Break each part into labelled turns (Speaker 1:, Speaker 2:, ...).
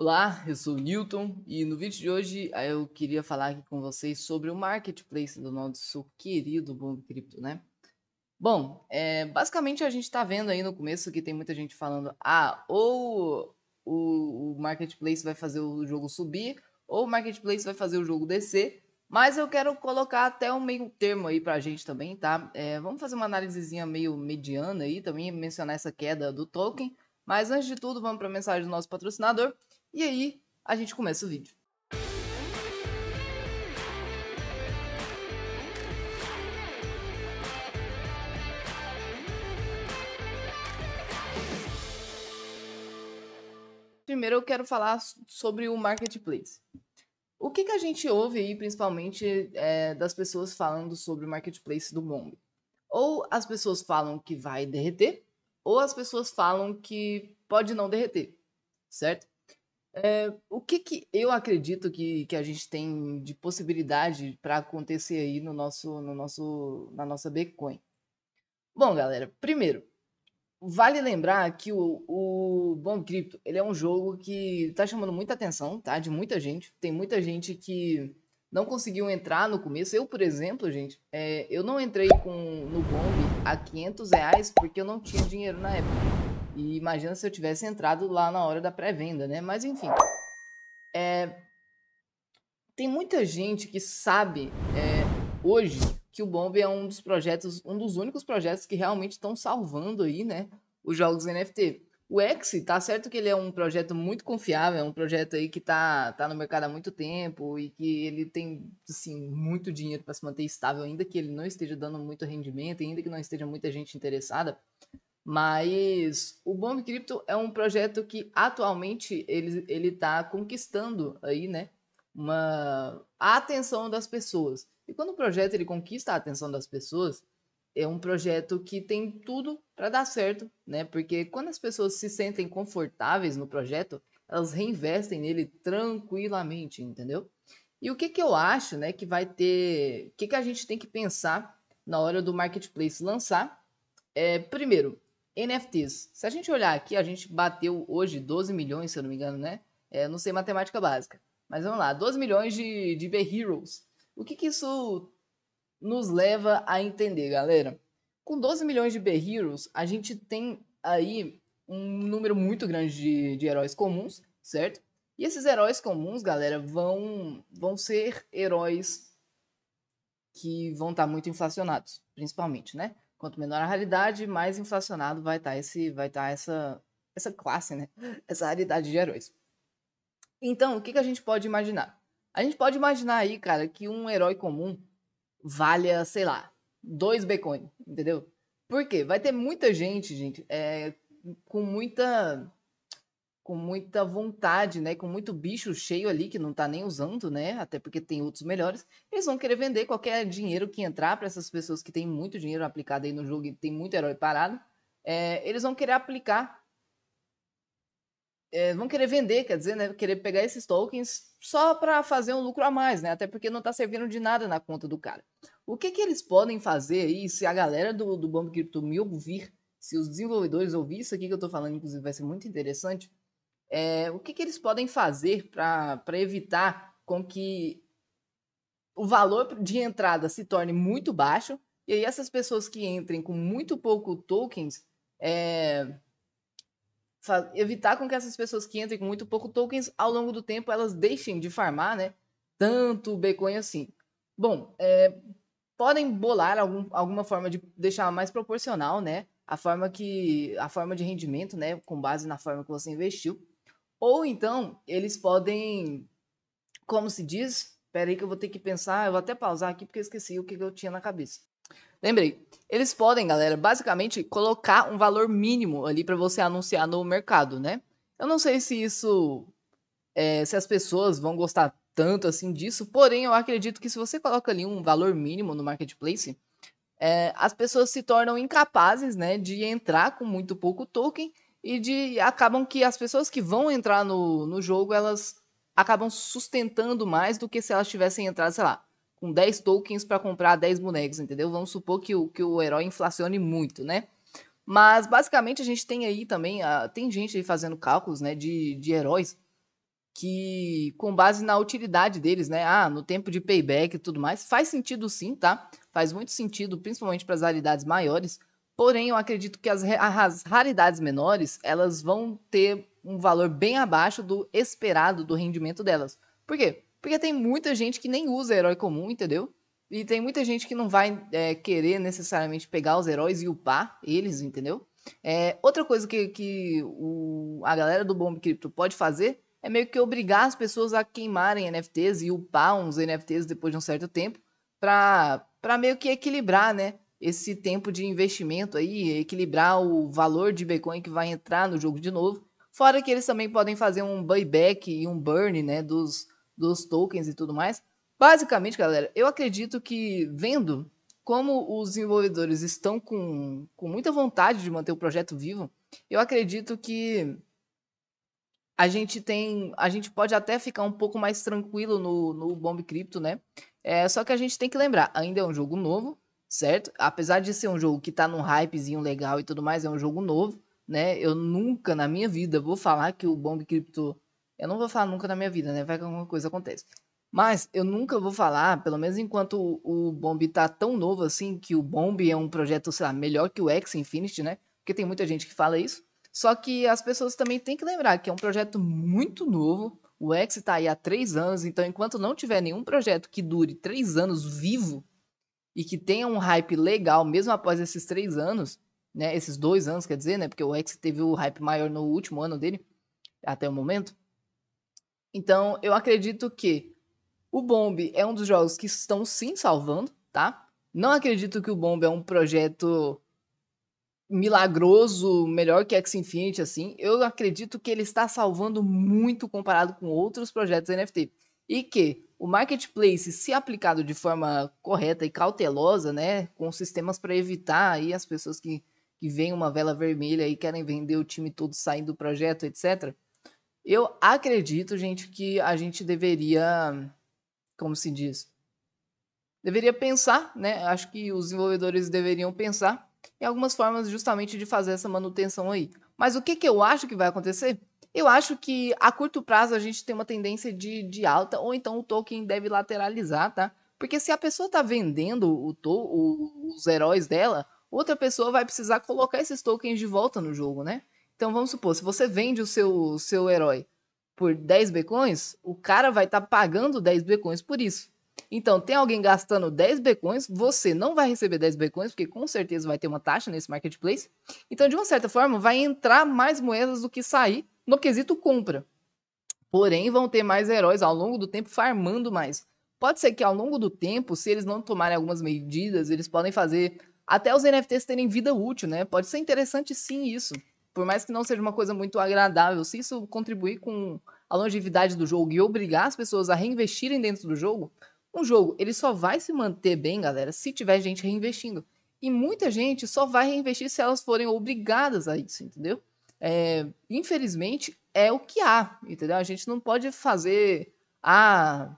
Speaker 1: Olá, eu sou o Newton e no vídeo de hoje eh, eu queria falar aqui com vocês sobre o marketplace do nosso querido Bom Cripto, né? Bom, é, basicamente a gente está vendo aí no começo que tem muita gente falando: ah, ou o, o marketplace vai fazer o jogo subir, ou o marketplace vai fazer o jogo descer. Mas eu quero colocar até um meio termo aí pra gente também, tá? É, vamos fazer uma análisezinha meio mediana aí também, mencionar essa queda do token. Mas antes de tudo, vamos para a mensagem do nosso patrocinador. E aí a gente começa o vídeo. Primeiro eu quero falar sobre o marketplace. O que, que a gente ouve aí, principalmente, é, das pessoas falando sobre o marketplace do Gong? Ou as pessoas falam que vai derreter, ou as pessoas falam que pode não derreter, certo? É, o que, que eu acredito que, que a gente tem de possibilidade para acontecer aí no nosso, no nosso, na nossa Bitcoin? Bom, galera, primeiro, vale lembrar que o, o Bomb Crypto ele é um jogo que está chamando muita atenção, tá? De muita gente. Tem muita gente que não conseguiu entrar no começo. Eu, por exemplo, gente, é, eu não entrei com, no Bomb a 500 reais porque eu não tinha dinheiro na época. E imagina se eu tivesse entrado lá na hora da pré-venda, né? Mas enfim. É... Tem muita gente que sabe é, hoje que o Bomb é um dos projetos, um dos únicos projetos que realmente estão salvando aí, né? Os jogos NFT. O X, tá certo que ele é um projeto muito confiável, é um projeto aí que tá, tá no mercado há muito tempo e que ele tem, assim, muito dinheiro para se manter estável, ainda que ele não esteja dando muito rendimento, ainda que não esteja muita gente interessada. Mas o Bomb Crypto é um projeto que atualmente ele ele está conquistando aí, né? Uma a atenção das pessoas. E quando o projeto ele conquista a atenção das pessoas, é um projeto que tem tudo para dar certo, né? Porque quando as pessoas se sentem confortáveis no projeto, elas reinvestem nele tranquilamente, entendeu? E o que que eu acho, né, que vai ter, o que que a gente tem que pensar na hora do marketplace lançar? É, primeiro, NFTs. Se a gente olhar aqui, a gente bateu hoje 12 milhões, se eu não me engano, né? É, não sei matemática básica. Mas vamos lá, 12 milhões de, de B-Heroes. O que, que isso nos leva a entender, galera? Com 12 milhões de B-Heroes, a gente tem aí um número muito grande de, de heróis comuns, certo? E esses heróis comuns, galera, vão, vão ser heróis que vão estar tá muito inflacionados, principalmente, né? Quanto menor a raridade, mais inflacionado vai estar tá esse, vai estar tá essa, essa classe, né? Essa raridade de heróis. Então, o que, que a gente pode imaginar? A gente pode imaginar aí, cara, que um herói comum valha, sei lá, dois Bitcoin, entendeu? Por quê? Vai ter muita gente, gente, é, com muita com muita vontade, né? Com muito bicho cheio ali que não tá nem usando, né? Até porque tem outros melhores. Eles vão querer vender qualquer dinheiro que entrar para essas pessoas que têm muito dinheiro aplicado aí no jogo e tem muito herói parado. É, eles vão querer aplicar. É, vão querer vender, quer dizer, né? Querer pegar esses tokens só para fazer um lucro a mais, né? Até porque não tá servindo de nada na conta do cara. O que que eles podem fazer aí se a galera do, do Bomb Crypto me ouvir? Se os desenvolvedores ouvir isso aqui que eu tô falando, inclusive, vai ser muito interessante é, o que, que eles podem fazer para evitar com que o valor de entrada se torne muito baixo e aí essas pessoas que entrem com muito pouco tokens é, evitar com que essas pessoas que entrem com muito pouco tokens ao longo do tempo elas deixem de farmar né tanto Bitcoin assim bom é, podem bolar algum, alguma forma de deixar mais proporcional né a forma que a forma de rendimento né com base na forma que você investiu ou então, eles podem, como se diz, peraí que eu vou ter que pensar, eu vou até pausar aqui porque eu esqueci o que eu tinha na cabeça. Lembrei, eles podem, galera, basicamente colocar um valor mínimo ali para você anunciar no mercado, né? Eu não sei se isso, é, se as pessoas vão gostar tanto assim disso, porém eu acredito que se você coloca ali um valor mínimo no marketplace, é, as pessoas se tornam incapazes, né, de entrar com muito pouco token e de acabam que as pessoas que vão entrar no, no jogo, elas acabam sustentando mais do que se elas tivessem entrado, sei lá, com 10 tokens para comprar 10 bonecos, entendeu? Vamos supor que o, que o herói inflacione muito, né? Mas basicamente a gente tem aí também, ah, tem gente aí fazendo cálculos, né, de, de heróis que com base na utilidade deles, né? Ah, no tempo de payback e tudo mais, faz sentido sim, tá? Faz muito sentido, principalmente para as realidades maiores, Porém, eu acredito que as, as raridades menores, elas vão ter um valor bem abaixo do esperado do rendimento delas. Por quê? Porque tem muita gente que nem usa herói comum, entendeu? E tem muita gente que não vai é, querer necessariamente pegar os heróis e upar eles, entendeu? É, outra coisa que, que o, a galera do Bomb Crypto pode fazer é meio que obrigar as pessoas a queimarem NFTs e upar uns NFTs depois de um certo tempo para meio que equilibrar, né? esse tempo de investimento aí, equilibrar o valor de Bitcoin que vai entrar no jogo de novo. Fora que eles também podem fazer um buyback e um burn, né, dos, dos tokens e tudo mais. Basicamente, galera, eu acredito que vendo como os desenvolvedores estão com, com muita vontade de manter o projeto vivo, eu acredito que a gente tem, a gente pode até ficar um pouco mais tranquilo no, no Bomb Crypto, né? É, só que a gente tem que lembrar, ainda é um jogo novo, certo? Apesar de ser um jogo que tá num hypezinho legal e tudo mais, é um jogo novo, né? Eu nunca na minha vida vou falar que o Bomb Crypto. Eu não vou falar nunca na minha vida, né? Vai que alguma coisa acontece. Mas eu nunca vou falar, pelo menos enquanto o, Bomb tá tão novo assim, que o Bomb é um projeto, sei lá, melhor que o X Infinity, né? Porque tem muita gente que fala isso. Só que as pessoas também têm que lembrar que é um projeto muito novo. O X tá aí há três anos, então enquanto não tiver nenhum projeto que dure três anos vivo, e que tenha um hype legal, mesmo após esses três anos, né? Esses dois anos, quer dizer, né? Porque o X teve o hype maior no último ano dele, até o momento. Então, eu acredito que o Bomb é um dos jogos que estão sim salvando, tá? Não acredito que o Bomb é um projeto milagroso, melhor que X Infinity, assim. Eu acredito que ele está salvando muito comparado com outros projetos NFT. E que o marketplace, se aplicado de forma correta e cautelosa, né, com sistemas para evitar aí as pessoas que, que veem uma vela vermelha e querem vender o time todo saindo do projeto, etc. Eu acredito, gente, que a gente deveria, como se diz, deveria pensar, né? Acho que os desenvolvedores deveriam pensar em algumas formas justamente de fazer essa manutenção aí. Mas o que, que eu acho que vai acontecer? Eu acho que a curto prazo a gente tem uma tendência de, de alta, ou então o token deve lateralizar, tá? Porque se a pessoa tá vendendo o to o, os heróis dela, outra pessoa vai precisar colocar esses tokens de volta no jogo, né? Então vamos supor, se você vende o seu, seu herói por 10 bitcoins, o cara vai estar tá pagando 10 bitcoins por isso. Então, tem alguém gastando 10 bitcoins, você não vai receber 10 bitcoins, porque com certeza vai ter uma taxa nesse marketplace. Então, de uma certa forma, vai entrar mais moedas do que sair, no quesito compra. Porém, vão ter mais heróis ao longo do tempo farmando mais. Pode ser que ao longo do tempo, se eles não tomarem algumas medidas, eles podem fazer até os NFTs terem vida útil, né? Pode ser interessante sim isso. Por mais que não seja uma coisa muito agradável, se isso contribuir com a longevidade do jogo e obrigar as pessoas a reinvestirem dentro do jogo, um jogo ele só vai se manter bem, galera, se tiver gente reinvestindo. E muita gente só vai reinvestir se elas forem obrigadas a isso, entendeu? é, infelizmente, é o que há, entendeu? A gente não pode fazer. Ah,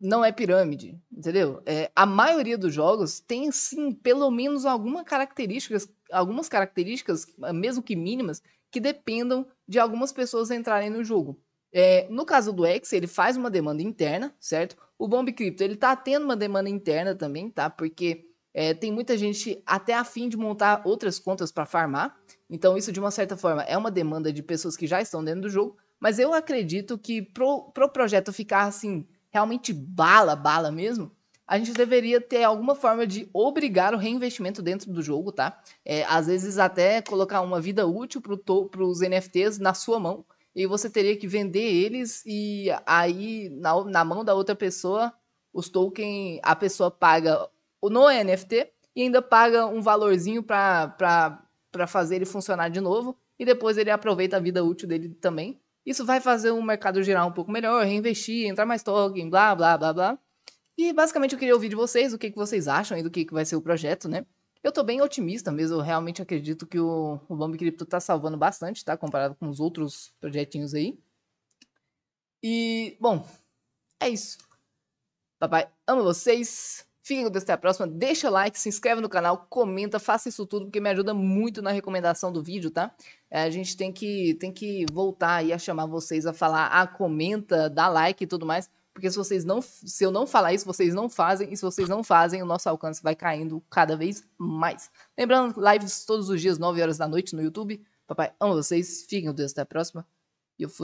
Speaker 1: não é pirâmide, entendeu? É, a maioria dos jogos tem sim pelo menos alguma características, algumas características, mesmo que mínimas, que dependam de algumas pessoas entrarem no jogo. É, no caso do X, ele faz uma demanda interna, certo? O Bomb Crypto, ele tá tendo uma demanda interna também, tá? Porque é, tem muita gente até afim de montar outras contas para farmar. Então, isso, de uma certa forma, é uma demanda de pessoas que já estão dentro do jogo. Mas eu acredito que pro, pro projeto ficar assim, realmente bala, bala mesmo, a gente deveria ter alguma forma de obrigar o reinvestimento dentro do jogo, tá? É, às vezes até colocar uma vida útil para os NFTs na sua mão e você teria que vender eles e aí na, na mão da outra pessoa os tokens a pessoa paga no NFT e ainda paga um valorzinho para fazer ele funcionar de novo e depois ele aproveita a vida útil dele também. Isso vai fazer o mercado girar um pouco melhor, reinvestir, entrar mais token, blá, blá, blá, blá. E basicamente eu queria ouvir de vocês o que, que vocês acham e do que, que vai ser o projeto, né? Eu tô bem otimista mesmo, eu realmente acredito que o, o Bomb Crypto tá salvando bastante, tá? Comparado com os outros projetinhos aí. E, bom, é isso. Papai, amo vocês. Fiquem com Deus até a próxima. Deixa o like, se inscreve no canal, comenta, faça isso tudo, porque me ajuda muito na recomendação do vídeo, tá? É, a gente tem que, tem que voltar aí a chamar vocês a falar, a comenta, dá like e tudo mais. Porque se vocês não. Se eu não falar isso, vocês não fazem. E se vocês não fazem, o nosso alcance vai caindo cada vez mais. Lembrando, lives todos os dias, 9 horas da noite no YouTube. Papai, amo vocês. Fiquem com Deus até a próxima. E eu fui.